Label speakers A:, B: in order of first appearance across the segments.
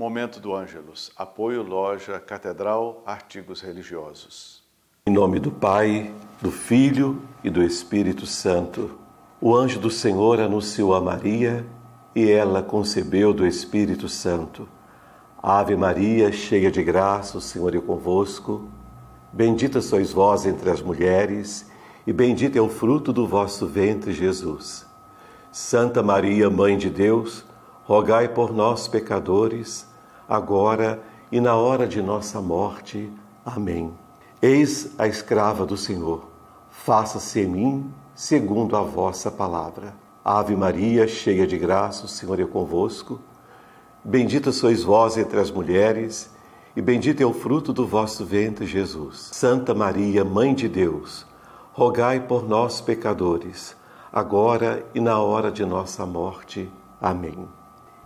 A: Momento do Ângelus. Apoio Loja Catedral Artigos Religiosos. Em nome do Pai, do Filho e do Espírito Santo. O anjo do Senhor anunciou a Maria e ela concebeu do Espírito Santo. Ave Maria, cheia de graça, o Senhor é convosco. Bendita sois vós entre as mulheres e bendito é o fruto do vosso ventre, Jesus. Santa Maria, Mãe de Deus, rogai por nós, pecadores, agora e na hora de nossa morte. Amém. Eis a escrava do Senhor, faça-se em mim segundo a vossa palavra. Ave Maria, cheia de graça, o Senhor é convosco. Bendita sois vós entre as mulheres, e bendito é o fruto do vosso ventre, Jesus. Santa Maria, Mãe de Deus, rogai por nós, pecadores, agora e na hora de nossa morte. Amém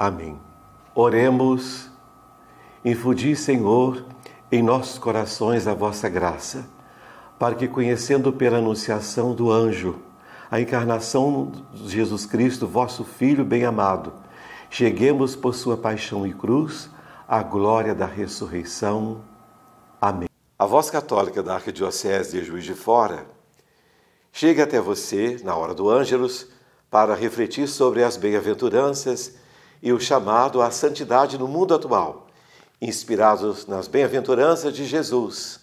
A: Amém. Oremos. infundi Senhor, em nossos corações a vossa graça, para que, conhecendo pela anunciação do anjo a encarnação de Jesus Cristo, vosso Filho bem-amado, cheguemos por sua paixão e cruz à glória da ressurreição. Amém. A voz católica da Arquidiocese de Juiz de Fora chega até você na hora do Ângelus para refletir sobre as bem-aventuranças e o chamado à santidade no mundo atual, inspirados nas bem-aventuranças de Jesus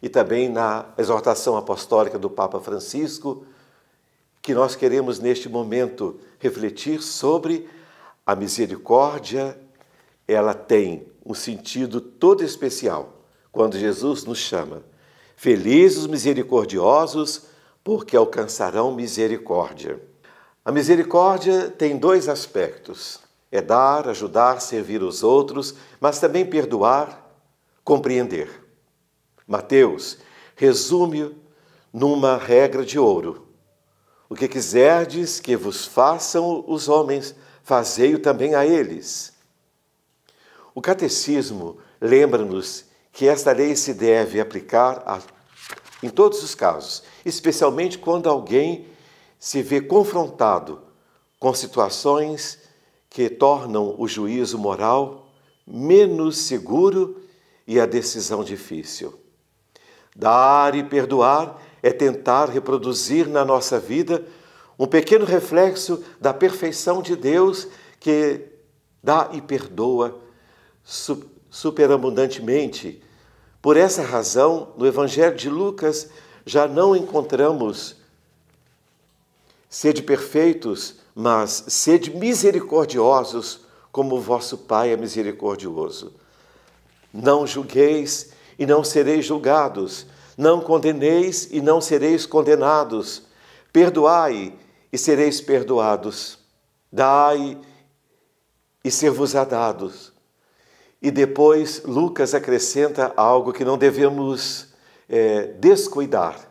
A: e também na exortação apostólica do Papa Francisco, que nós queremos neste momento refletir sobre a misericórdia, ela tem um sentido todo especial quando Jesus nos chama. Felizes os misericordiosos, porque alcançarão misericórdia. A misericórdia tem dois aspectos. É dar, ajudar, servir os outros, mas também perdoar, compreender. Mateus resume numa regra de ouro: O que quiserdes que vos façam os homens, fazei-o também a eles. O catecismo lembra-nos que esta lei se deve aplicar a, em todos os casos, especialmente quando alguém se vê confrontado com situações que tornam o juízo moral menos seguro e a decisão difícil. Dar e perdoar é tentar reproduzir na nossa vida um pequeno reflexo da perfeição de Deus que dá e perdoa superabundantemente. Por essa razão, no Evangelho de Lucas já não encontramos sede perfeitos mas sede misericordiosos como o vosso Pai é misericordioso. Não julgueis e não sereis julgados, não condeneis e não sereis condenados, perdoai e sereis perdoados, dai e ser-vos-á dados. E depois Lucas acrescenta algo que não devemos é, descuidar.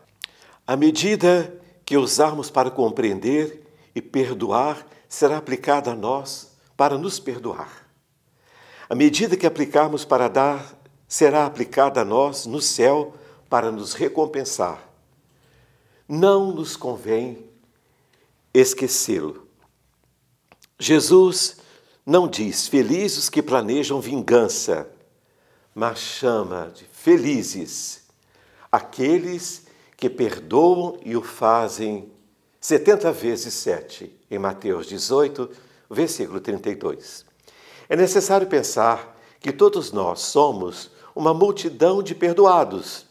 A: À medida que usarmos para compreender e perdoar será aplicada a nós para nos perdoar. A medida que aplicarmos para dar será aplicada a nós no céu para nos recompensar. Não nos convém esquecê-lo. Jesus não diz felizes os que planejam vingança, mas chama de felizes aqueles que perdoam e o fazem 70 vezes 7, em Mateus 18, versículo 32. É necessário pensar que todos nós somos uma multidão de perdoados.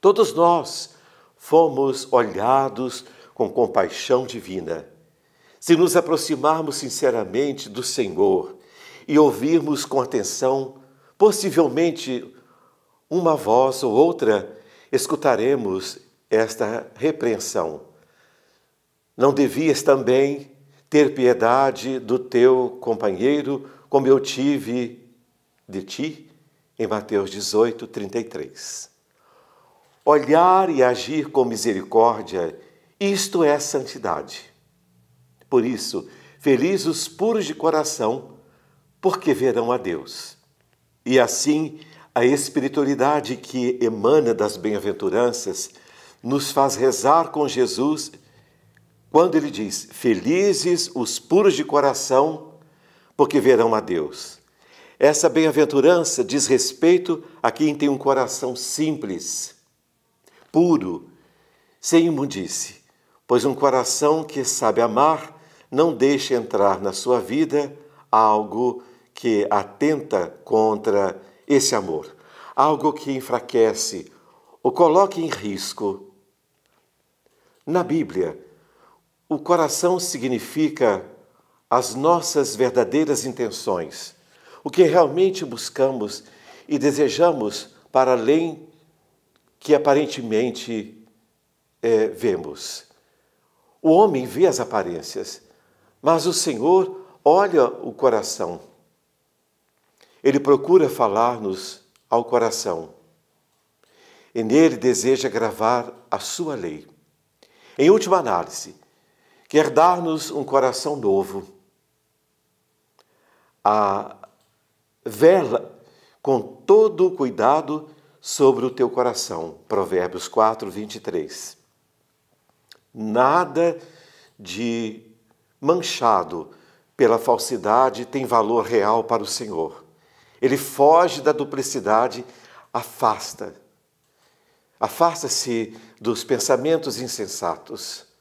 A: Todos nós fomos olhados com compaixão divina. Se nos aproximarmos sinceramente do Senhor e ouvirmos com atenção, possivelmente uma voz ou outra, escutaremos esta repreensão. Não devias também ter piedade do teu companheiro, como eu tive de ti? Em Mateus 18, 33. Olhar e agir com misericórdia, isto é santidade. Por isso, felizes os puros de coração, porque verão a Deus. E assim, a espiritualidade que emana das bem-aventuranças nos faz rezar com Jesus quando ele diz: Felizes os puros de coração, porque verão a Deus. Essa bem-aventurança diz respeito a quem tem um coração simples, puro, sem imundice, pois um coração que sabe amar não deixa entrar na sua vida algo que atenta contra esse amor, algo que enfraquece ou coloque em risco. Na Bíblia, o coração significa as nossas verdadeiras intenções, o que realmente buscamos e desejamos para além que aparentemente é, vemos. O homem vê as aparências, mas o Senhor olha o coração. Ele procura falar-nos ao coração. E nele deseja gravar a sua lei. Em última análise, quer dar-nos um coração novo. A vela com todo o cuidado sobre o teu coração. Provérbios 4, 23. Nada de manchado pela falsidade tem valor real para o Senhor. Ele foge da duplicidade, afasta. Afasta-se dos pensamentos insensatos.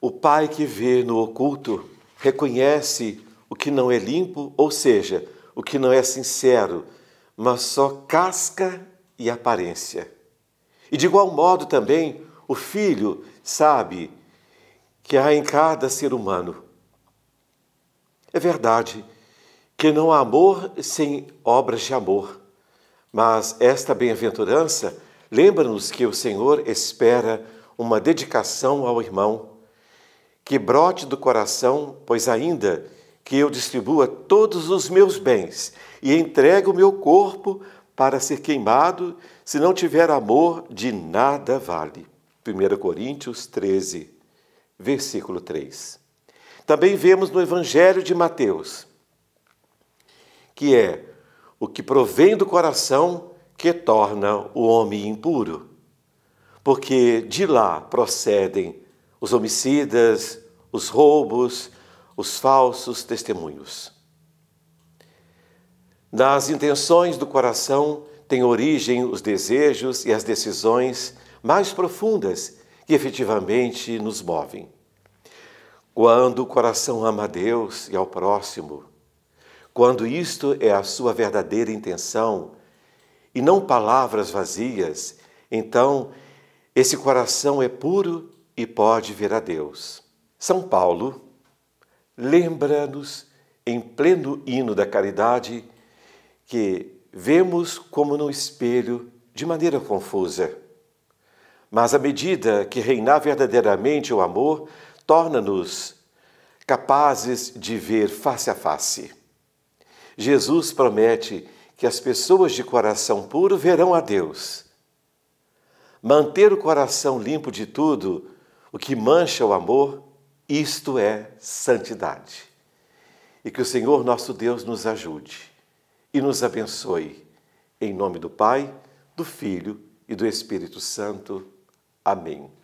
A: O pai que vê no oculto reconhece o que não é limpo, ou seja, o que não é sincero, mas só casca e aparência. E de igual modo também, o filho sabe que há em cada ser humano. É verdade que não há amor sem obras de amor, mas esta bem-aventurança lembra-nos que o Senhor espera uma dedicação ao irmão que brote do coração, pois ainda que eu distribua todos os meus bens e entregue o meu corpo para ser queimado, se não tiver amor, de nada vale. 1 Coríntios 13, versículo 3. Também vemos no Evangelho de Mateus, que é o que provém do coração que torna o homem impuro, porque de lá procedem os homicidas, os roubos, os falsos testemunhos. Nas intenções do coração têm origem os desejos e as decisões mais profundas que efetivamente nos movem. Quando o coração ama a Deus e ao próximo, quando isto é a sua verdadeira intenção e não palavras vazias, então esse coração é puro e pode ver a Deus. São Paulo lembra-nos em pleno hino da caridade que vemos como no espelho de maneira confusa. Mas à medida que reinar verdadeiramente o amor, torna-nos capazes de ver face a face. Jesus promete que as pessoas de coração puro verão a Deus. Manter o coração limpo de tudo o que mancha o amor, isto é santidade. E que o Senhor nosso Deus nos ajude e nos abençoe. Em nome do Pai, do Filho e do Espírito Santo. Amém.